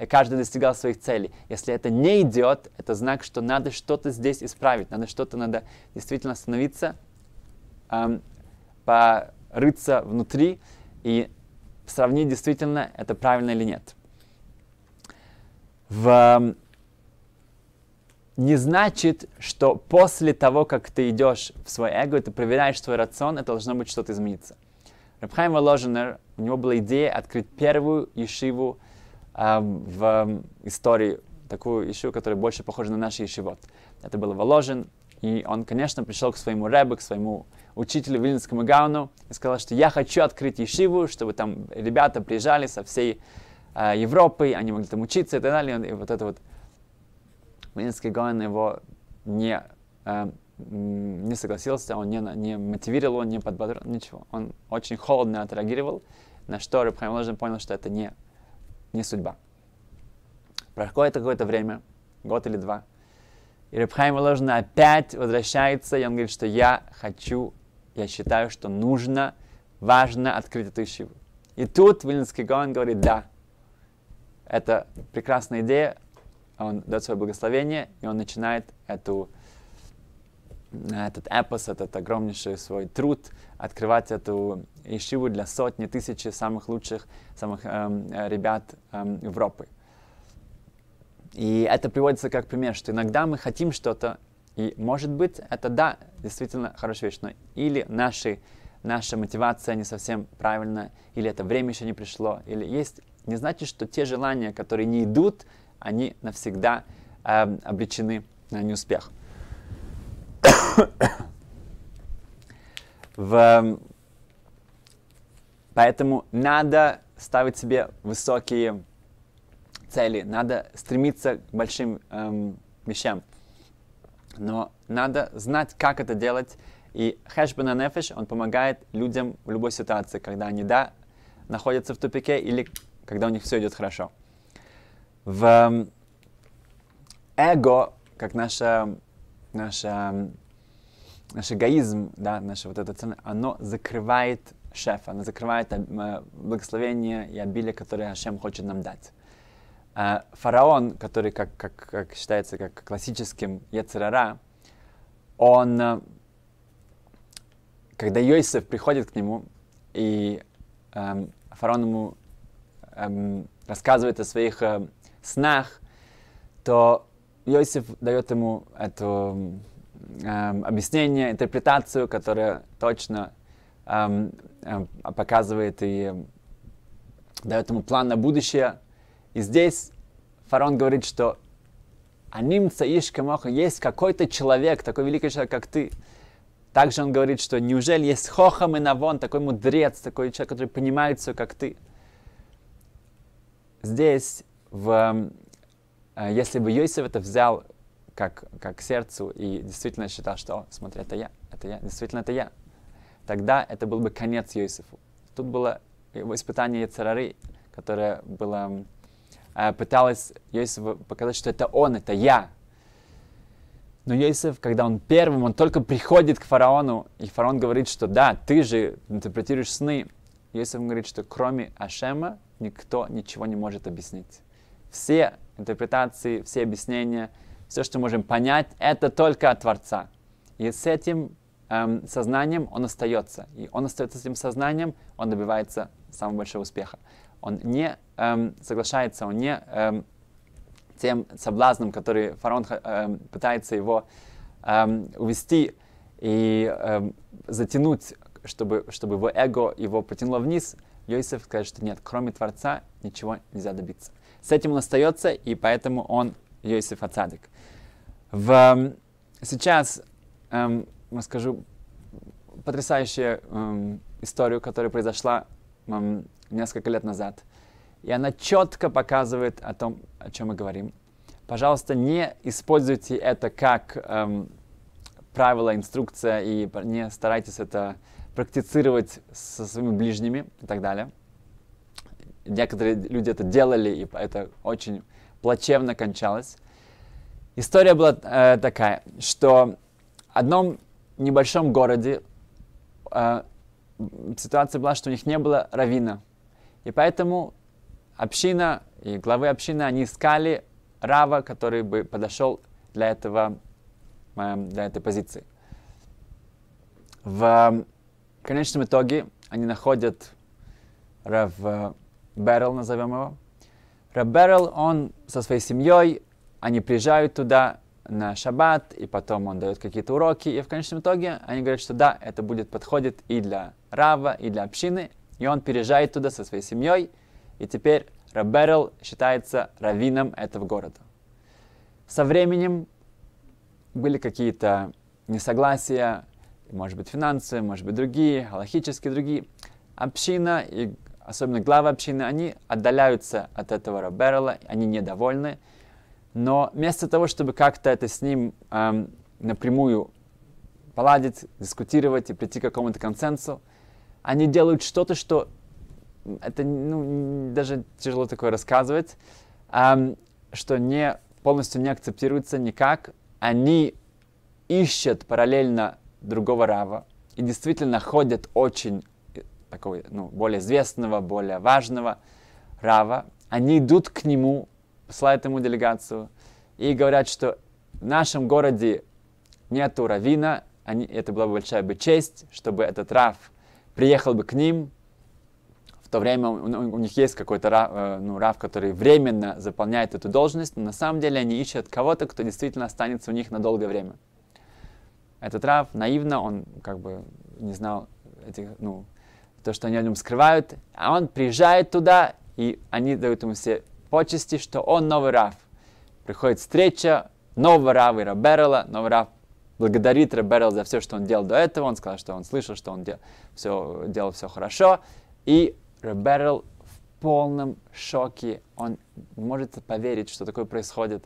каждый достигал своих целей. Если это не идет, это знак, что надо что-то здесь исправить, надо что-то, надо действительно остановиться, эм, порыться внутри и сравнить действительно, это правильно или нет. В не значит, что после того, как ты идешь в свое эго, ты проверяешь свой рацион, это должно быть что-то измениться. Рабхайм Воложенер, у него была идея открыть первую ешиву э, в э, истории, такую ешиву, которая больше похожа на наш ешивот. Это был Воложен, и он, конечно, пришел к своему рэбе, к своему учителю Вильнинскому Гауну и сказал, что я хочу открыть ешиву, чтобы там ребята приезжали со всей э, Европы, они могли там учиться и так далее, и вот это вот Минский Гайн его не, э, не согласился, он не, не мотивировал, он не подбодрил, ничего. Он очень холодно отреагировал, на что Рабхайм Ложин понял, что это не, не судьба. Проходит какое-то время, год или два, и Рабхайм Ложин опять возвращается, и он говорит, что я хочу, я считаю, что нужно, важно открыть эту ищиву. И тут Вильнинский Гон говорит, да, это прекрасная идея, он дает свое благословение, и он начинает эту, э, этот эпос, этот огромнейший свой труд, открывать эту ишиву для сотни, тысячи самых лучших, самых эм, ребят эм, Европы. И это приводится как пример, что иногда мы хотим что-то, и может быть это да, действительно хорошая вещь, но или наши, наша мотивация не совсем правильная, или это время еще не пришло, или есть, не значит, что те желания, которые не идут, они навсегда э, обречены на неуспех. В, эм, поэтому надо ставить себе высокие цели, надо стремиться к большим эм, вещам. Но надо знать, как это делать. И хэшбана нефиш, он помогает людям в любой ситуации, когда они, да, находятся в тупике или когда у них все идет хорошо в эго, как наша, наша, наш эгоизм, да, наше вот это ценно, оно закрывает шефа, оно закрывает э, благословение и обилие, которое Ашем хочет нам дать. Э, фараон, который, как, как, как считается как классическим Яцерара, он, э, когда Йосиф приходит к нему, и эм, фараон ему эм, рассказывает о своих эм, снах, то Иосиф дает ему это э, эм, объяснение, интерпретацию, которая точно э, э, показывает и дает ему план на будущее. И здесь фарон говорит, что Аним Цаиш Камоха, есть какой-то человек, такой великий человек, как ты. Также он говорит, что неужели есть Хохам и Навон, такой мудрец, такой человек, который понимает все, как ты. Здесь в, эм, э, если бы Йосиф это взял как, как сердцу и действительно считал, что, смотри, это я, это я, действительно это я, тогда это был бы конец Йосифу. Тут было его испытание Яцерары, которое было, эм, э, пыталось Йосифу показать, что это он, это я. Но Йосиф, когда он первым, он только приходит к фараону, и фараон говорит, что да, ты же интерпретируешь сны. Йосиф говорит, что кроме Ашема никто ничего не может объяснить все интерпретации, все объяснения, все, что можем понять, это только от Творца. И с этим эм, сознанием он остается. И он остается с этим сознанием, он добивается самого большого успеха. Он не эм, соглашается, он не эм, тем соблазном, который фараон э, эм, пытается его эм, увести и эм, затянуть, чтобы, чтобы его эго его потянуло вниз, Йосиф говорит, что нет, кроме Творца ничего нельзя добиться. С этим он остается, и поэтому он Йосиф Ацадик. В, эм, сейчас эм, расскажу потрясающую эм, историю, которая произошла эм, несколько лет назад. И она четко показывает о том, о чем мы говорим. Пожалуйста, не используйте это как эм, правило, инструкция, и не старайтесь это практицировать со своими ближними и так далее некоторые люди это делали, и это очень плачевно кончалось. История была э, такая, что в одном небольшом городе э, ситуация была, что у них не было равина. И поэтому община и главы общины, они искали рава, который бы подошел для этого, э, для этой позиции. В конечном итоге они находят рава. Берл, назовем его. Рэб Берл, он со своей семьей, они приезжают туда на шаббат, и потом он дает какие-то уроки, и в конечном итоге они говорят, что да, это будет подходит и для Рава, и для общины, и он переезжает туда со своей семьей, и теперь Рэб Берл считается раввином этого города. Со временем были какие-то несогласия, может быть, финансы, может быть, другие, галахические другие. Община и особенно главы общины, они отдаляются от этого Роберла, они недовольны. Но вместо того, чтобы как-то это с ним эм, напрямую поладить, дискутировать и прийти к какому-то консенсу, они делают что-то, что это ну, даже тяжело такое рассказывать, эм, что не полностью не акцептируется никак. Они ищут параллельно другого рава и действительно ходят очень такого, ну, более известного, более важного Рава, они идут к нему, посылают ему делегацию и говорят, что в нашем городе нету равина, они, это была бы большая бы честь, чтобы этот Рав приехал бы к ним, в то время у, у, у них есть какой-то рав, э, ну, рав, который временно заполняет эту должность, но на самом деле они ищут кого-то, кто действительно останется у них на долгое время. Этот Рав наивно, он как бы не знал этих, ну, то, что они о нем скрывают, а он приезжает туда, и они дают ему все почести, что он новый Рав. Приходит встреча нового Рава и Раберла, новый Рав благодарит Раберл за все, что он делал до этого, он сказал, что он слышал, что он дел, все, делал все хорошо, и Раберл в полном шоке, он не может поверить, что такое происходит,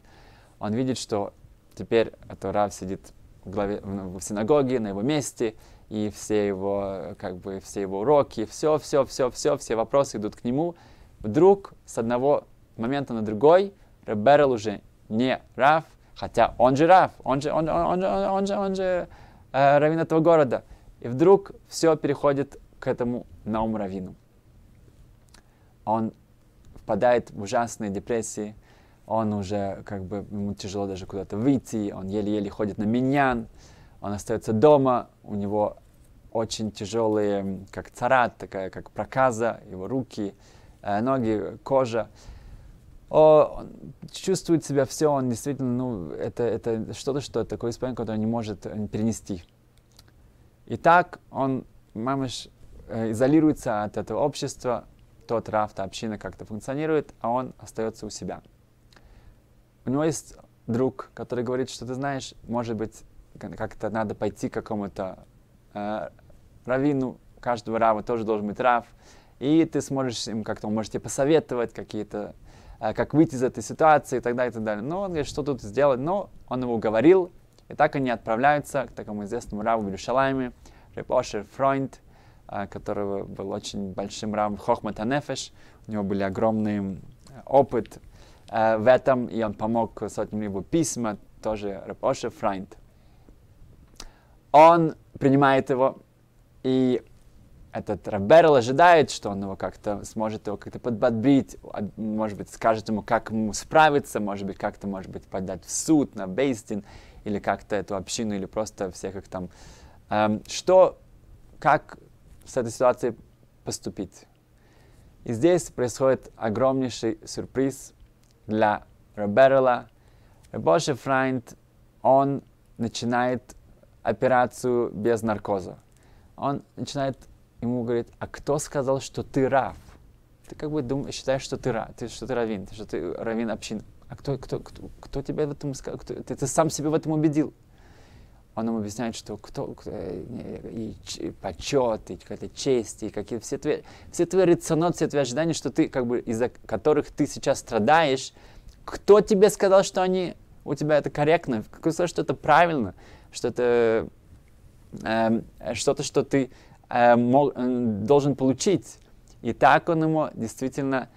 он видит, что теперь этот Рав сидит в, главе, в синагоге, на его месте, и все его, как бы, все его уроки, все, все, все, все, все вопросы идут к нему. Вдруг с одного момента на другой Реберл уже не Раф, хотя он же Раф, он же, он, он, он, он, он же, он же э, раввин этого города. И вдруг все переходит к этому Наум раввину. Он впадает в ужасные депрессии, он уже как бы ему тяжело даже куда-то выйти, он еле-еле ходит на миньян, он остается дома, у него очень тяжелые, как царат, такая, как проказа, его руки, э, ноги, кожа. О, он чувствует себя все, он действительно, ну, это, это что-то, что такое исполнение, которое не может э, перенести. И так он, мамыш, э, изолируется от этого общества, тот Рафт, община как-то функционирует, а он остается у себя. У него есть друг, который говорит, что ты знаешь, может быть, как-то надо пойти к какому-то э, раввину, каждого рава тоже должен быть рав, и ты сможешь им как-то, он тебе посоветовать какие-то, э, как выйти из этой ситуации и так далее, и так далее. Но он говорит, что тут сделать? Но он его уговорил, и так они отправляются к такому известному раву в Иерушалайме, Репошер Фройнд, э, который был очень большим равом Хохмат Анефеш, у него были огромные э, опыт э, в этом, и он помог сотням его письма, тоже Репошер Фройнд он принимает его, и этот Раберл ожидает, что он его как-то сможет его как-то подбодбить, может быть, скажет ему, как ему справиться, может быть, как-то, может быть, подать в суд на Бейстин, или как-то эту общину, или просто всех их там. Эм, что, как с этой ситуацией поступить? И здесь происходит огромнейший сюрприз для Роберла. Рабоши Фрайнд, он начинает операцию без наркоза. Он начинает, ему говорит, а кто сказал, что ты рав? Ты как бы думаешь, считаешь, что ты рав, ты, что ты равин, ты, что ты равин общин. А кто, кто, кто, кто тебя в этом сказал? Кто, ты, ты сам себе в этом убедил. Он ему объясняет, что кто, кто э, и, и почет, и какая-то честь, и какие все твои, все твои реценот, все твои ожидания, что ты, как бы, из-за которых ты сейчас страдаешь, кто тебе сказал, что они у тебя это корректно, кто сказал, что это правильно, что-то, э, эм, что-то, что ты э, эм, мог, должен получить. И так он ему действительно,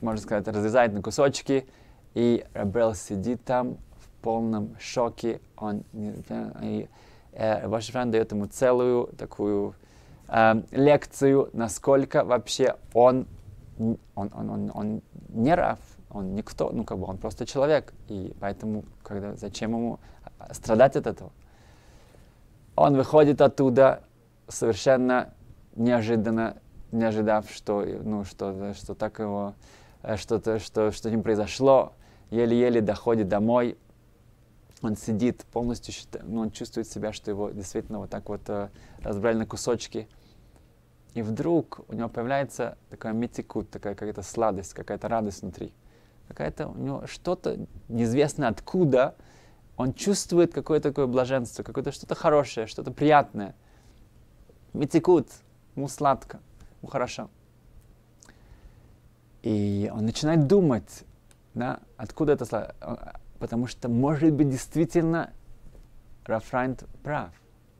можно сказать, разрезает на кусочки. И Рабел сидит там в полном шоке. Он, и э, ваш Фран дает ему целую такую э, лекцию, насколько вообще он, он, он, он, он не рав он никто, ну как бы он просто человек. И поэтому когда, зачем ему а, страдать от этого? Он выходит оттуда совершенно неожиданно, не ожидав, что, ну, что, что так его, э, что-то, что, что с ним произошло, еле-еле доходит домой, он сидит полностью, ну, он чувствует себя, что его действительно вот так вот э, разбрали на кусочки. И вдруг у него появляется такая метикут, такая какая-то сладость, какая-то радость внутри – какая-то у него что-то неизвестно откуда, он чувствует какое-то такое блаженство, какое-то что-то хорошее, что-то приятное. Митикут, ему сладко, ему хорошо. И он начинает думать, да, откуда это сладко. Э, потому что, может быть, действительно Рафрайнд прав.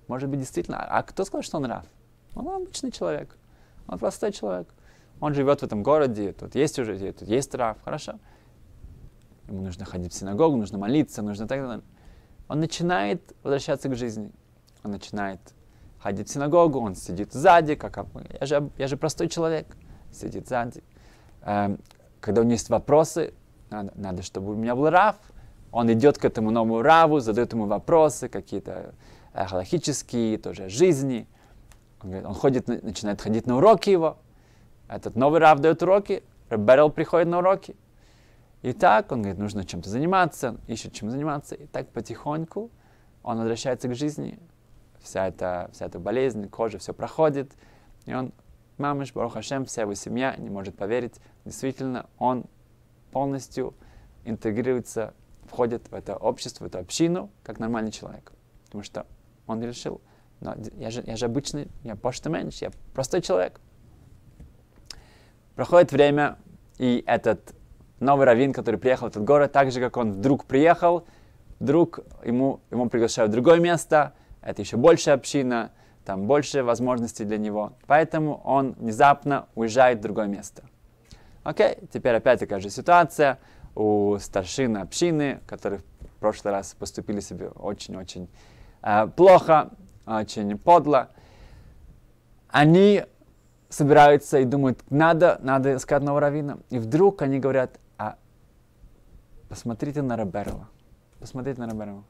Может быть, действительно. А кто сказал, что он Раф? Он обычный человек. Он простой человек. Он живет в этом городе, тут есть уже, тут есть Раф, хорошо ему нужно ходить в синагогу, нужно молиться, нужно так далее. Он начинает возвращаться к жизни. Он начинает ходить в синагогу, он сидит сзади, как я же, я же простой человек, сидит сзади. Эм, когда у него есть вопросы, надо, надо, чтобы у меня был рав, он идет к этому новому раву, задает ему вопросы какие-то э, галахические, тоже жизни. Он, говорит, он ходит, начинает ходить на уроки его. Этот новый рав дает уроки, Берл приходит на уроки. И так, он говорит, нужно чем-то заниматься, ищет чем заниматься. И так потихоньку он возвращается к жизни. Вся эта, вся эта болезнь, кожа, все проходит. И он, мамыш, Барух Хашем, вся его семья не может поверить. Действительно, он полностью интегрируется, входит в это общество, в эту общину, как нормальный человек. Потому что он решил, но я же, я же обычный, я поштаменш, я простой человек. Проходит время, и этот новый раввин, который приехал в этот город, так же, как он вдруг приехал, вдруг ему, ему приглашают в другое место, это еще больше община, там больше возможностей для него. Поэтому он внезапно уезжает в другое место. Окей, теперь опять такая же ситуация у старшин общины, которые в прошлый раз поступили себе очень-очень э, плохо, очень подло. Они собираются и думают, надо, надо искать нового раввина. И вдруг они говорят, Посмотрите на Роберова. Посмотрите на Роберова.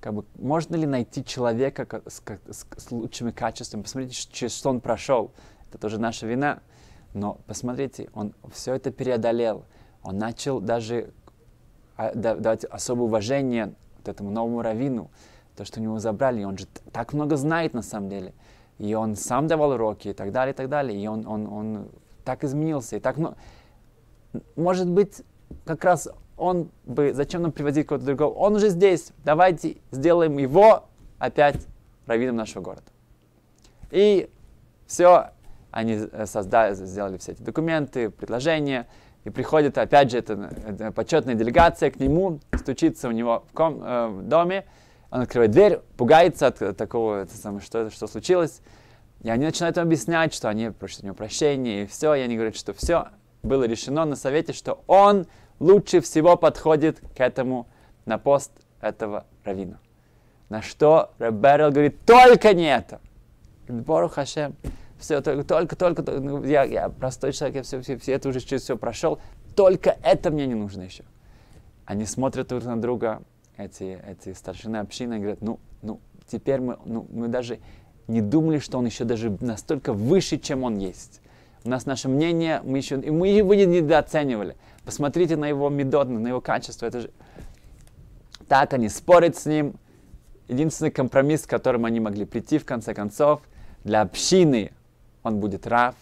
Как бы, можно ли найти человека с, с, с лучшими качествами? Посмотрите, через что он прошел. Это тоже наша вина. Но посмотрите, он все это преодолел. Он начал даже а, давать особое уважение вот этому новому раввину. То, что у него забрали. Он же так много знает на самом деле. И он сам давал уроки и так далее, и так далее. И он, он, он так изменился. И так, ну, может быть, как раз он бы, зачем нам приводить кого-то другого? Он уже здесь, давайте сделаем его опять раввином нашего города. И все, они э, создали, сделали все эти документы, предложения, и приходит, опять же, эта, почетная делегация к нему, стучится у него в, ком, э, в доме, он открывает дверь, пугается от, от э, такого, это самое, что, что случилось, и они начинают ему объяснять, что они просят у него прощения, и все, и они говорят, что все, было решено на совете, что он лучше всего подходит к этому на пост этого равина. На что Реберил говорит, только не это. Бору Хашем, все, только, только, только, только ну, я, я простой человек, я все, все, все это уже через все прошел, только это мне не нужно еще. Они смотрят друг на друга, эти, эти старшины общины, и говорят, ну, ну, теперь мы, ну, мы даже не думали, что он еще даже настолько выше, чем он есть. У нас наше мнение, мы еще, и мы его недооценивали. Посмотрите на его медот, на его качество. Это же... Так они спорят с ним. Единственный компромисс, к которому они могли прийти, в конце концов, для общины он будет рав,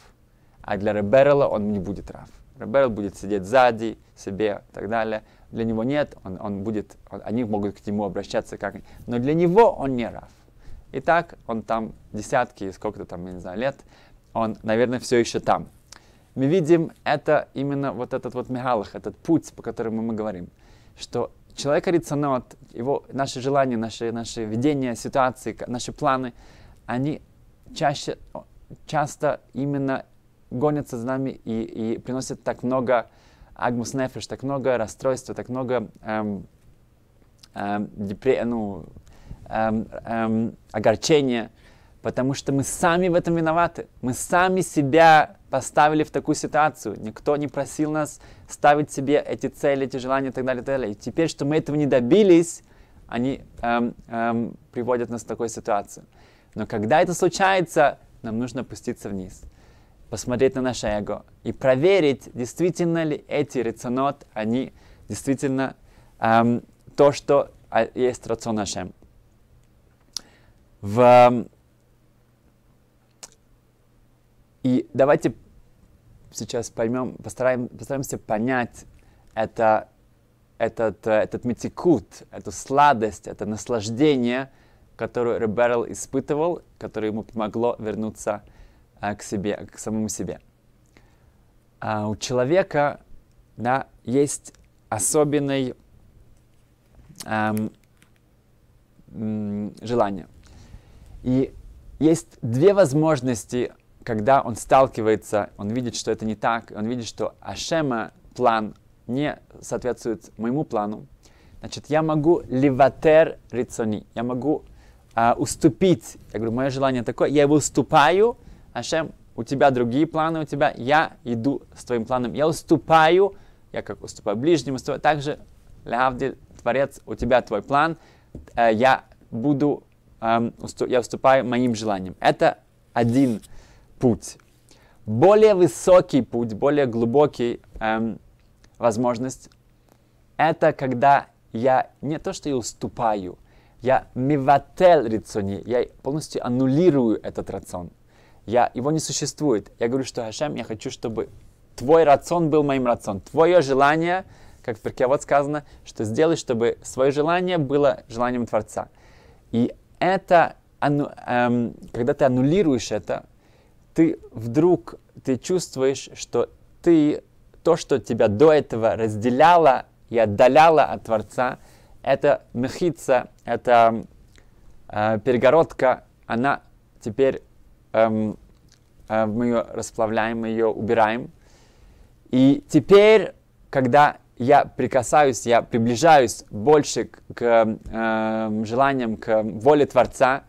а для Реберла он не будет рав. Реберл будет сидеть сзади себе и так далее. Для него нет, он, он будет, он, они могут к нему обращаться как но для него он не рав. И так он там десятки, сколько-то там, я не знаю, лет, он, наверное, все еще там мы видим это именно вот этот вот мигалах, этот путь, по которому мы говорим, что человек рицанот, его наши желания, наши, наши видения ситуации, наши планы, они чаще, часто именно гонятся за нами и, и приносят так много агмус нефиш, так много расстройства, так много эм, эм, депре, ну, эм, эм, огорчения, потому что мы сами в этом виноваты. Мы сами себя поставили в такую ситуацию. Никто не просил нас ставить себе эти цели, эти желания и так далее. И, так далее. и теперь, что мы этого не добились, они эм, эм, приводят нас в такую ситуацию. Но когда это случается, нам нужно опуститься вниз, посмотреть на наше эго и проверить, действительно ли эти рационот, они действительно эм, то, что а, есть рацион Ашем. В... Эм, и давайте сейчас поймем, постараем, постараемся понять это, этот, э, этот метикут, эту сладость, это наслаждение, которое Реберл испытывал, которое ему помогло вернуться а, к себе, к самому себе. А у человека да, есть особенный эм, желание. И есть две возможности когда он сталкивается, он видит, что это не так, он видит, что Ашема план не соответствует моему плану, значит, я могу леватер рицони, я могу а, уступить. Я говорю, мое желание такое, я его уступаю, Ашем, у тебя другие планы, у тебя, я иду с твоим планом, я уступаю, я как уступаю ближнему, уступаю. также, Лавдиль, Творец, у тебя твой план, э, я буду, эм, я уступаю моим желаниям. Это один путь. Более высокий путь, более глубокий эм, возможность — это когда я не то что я уступаю, я миватель рицони, я полностью аннулирую этот рацион. Я, его не существует. Я говорю, что Хашем, я хочу, чтобы твой рацион был моим рацион. Твое желание, как в перке вот сказано, что сделай, чтобы свое желание было желанием Творца. И это, ану, эм, когда ты аннулируешь это, ты вдруг ты чувствуешь, что ты то, что тебя до этого разделяло и отдаляло от Творца, это мехица, это эм, э, перегородка, она теперь эм, э, мы ее расплавляем, мы ее убираем. И теперь, когда я прикасаюсь, я приближаюсь больше к, к э, желаниям, к воле Творца,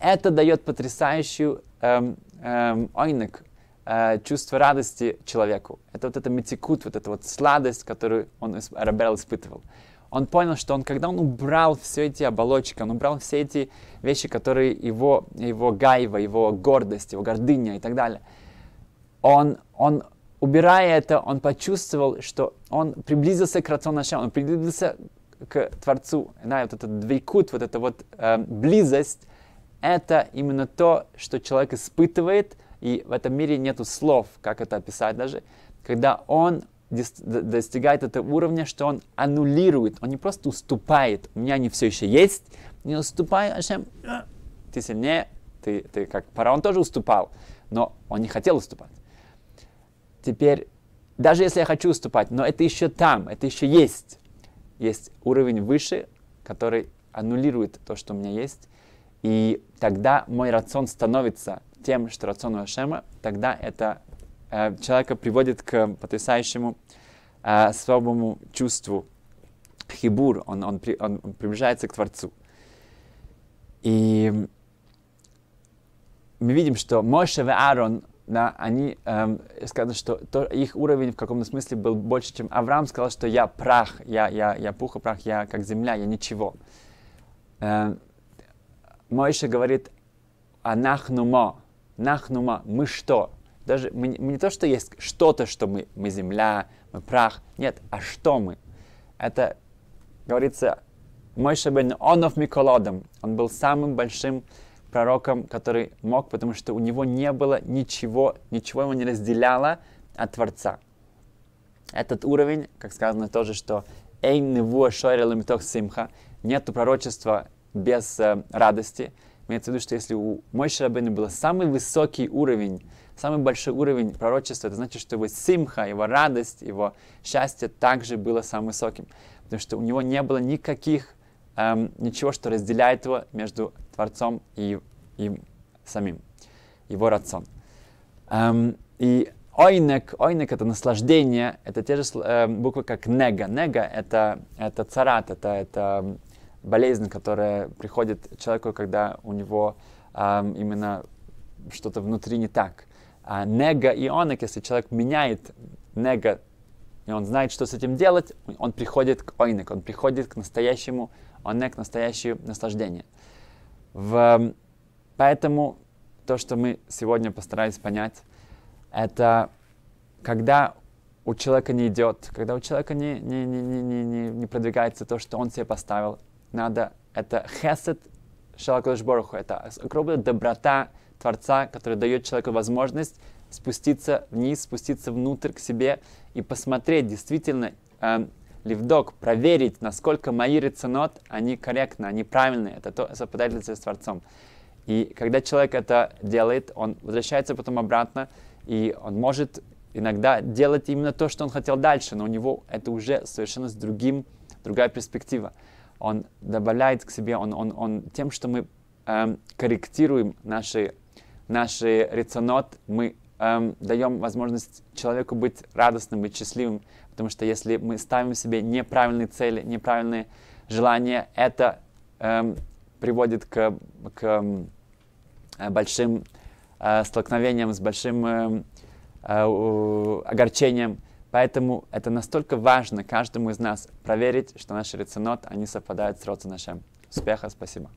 это дает потрясающую эм, эм, ойнек, э, чувство радости человеку. Это вот это метикут, вот эта вот сладость, которую он, Рабел испытывал. Он понял, что он, когда он убрал все эти оболочки, он убрал все эти вещи, которые его, его гайва, его гордость, его гордыня и так далее, он, он убирая это, он почувствовал, что он приблизился к Рацон Ашем, он приблизился к Творцу. Да, вот этот двейкут, вот эта вот э, близость, это именно то, что человек испытывает, и в этом мире нет слов, как это описать даже, когда он достигает этого уровня, что он аннулирует, он не просто уступает, у меня они все еще есть, не уступай, Ашем, «А, ты сильнее, ты, ты как фараон тоже уступал, но он не хотел уступать. Теперь, даже если я хочу уступать, но это еще там, это еще есть, есть уровень выше, который аннулирует то, что у меня есть, и тогда мой рацион становится тем, что рацион Ашема, тогда это э, человека приводит к потрясающему э, слабому чувству хибур, он, он, при, он приближается к Творцу. И мы видим, что Моше и Аарон, да, они эм, сказано, что то, их уровень в каком-то смысле был больше, чем Авраам сказал, что я прах, я, я, я пуха прах, я как земля, я ничего. Эм, Мойша говорит а нахнума, нахнума, «Мы что?» Даже мы, мы не то, что есть что-то, что мы, мы земля, мы прах. Нет, а что мы? Это, говорится, Мойша бен Онов Миколодом. Он был самым большим пророком, который мог, потому что у него не было ничего, ничего его не разделяло от Творца. Этот уровень, как сказано тоже, что «Эйн невуа шойрелам симха» нету пророчества без э, радости. Имеется в виду, что если у Мойши Рабейна был самый высокий уровень, самый большой уровень пророчества, это значит, что его симха, его радость, его счастье также было самым высоким. Потому что у него не было никаких, эм, ничего, что разделяет его между Творцом и им самим, его родцом. Эм, и ойнек, ойнек это наслаждение, это те же э, буквы, как нега. Нега это, это царат, это, это эм, болезнь, которая приходит человеку, когда у него эм, именно что-то внутри не так. А нега и онок, если человек меняет нега, и он знает, что с этим делать, он приходит к ойнек, он приходит к настоящему онек, настоящему наслаждению. В, поэтому то, что мы сегодня постарались понять, это когда у человека не идет, когда у человека не, не, не, не, не, не продвигается то, что он себе поставил, надо, это хесед шалакодышборху, это огромная доброта Творца, который дает человеку возможность спуститься вниз, спуститься внутрь к себе и посмотреть действительно э, левдок, проверить, насколько мои реценот, они корректны, они правильные, это то совпадательство с Творцом. И когда человек это делает, он возвращается потом обратно, и он может иногда делать именно то, что он хотел дальше, но у него это уже совершенно с другим, другая перспектива он добавляет к себе, он, он, он тем, что мы эм, корректируем наши, наши реценот, мы эм, даем возможность человеку быть радостным, быть счастливым, потому что если мы ставим себе неправильные цели, неправильные желания, это эм, приводит к, к эм, э, большим э, столкновениям, с большим эм, э, э, огорчением, Поэтому это настолько важно каждому из нас проверить, что наши реценот, они совпадают с Роцинашем. Успеха, спасибо.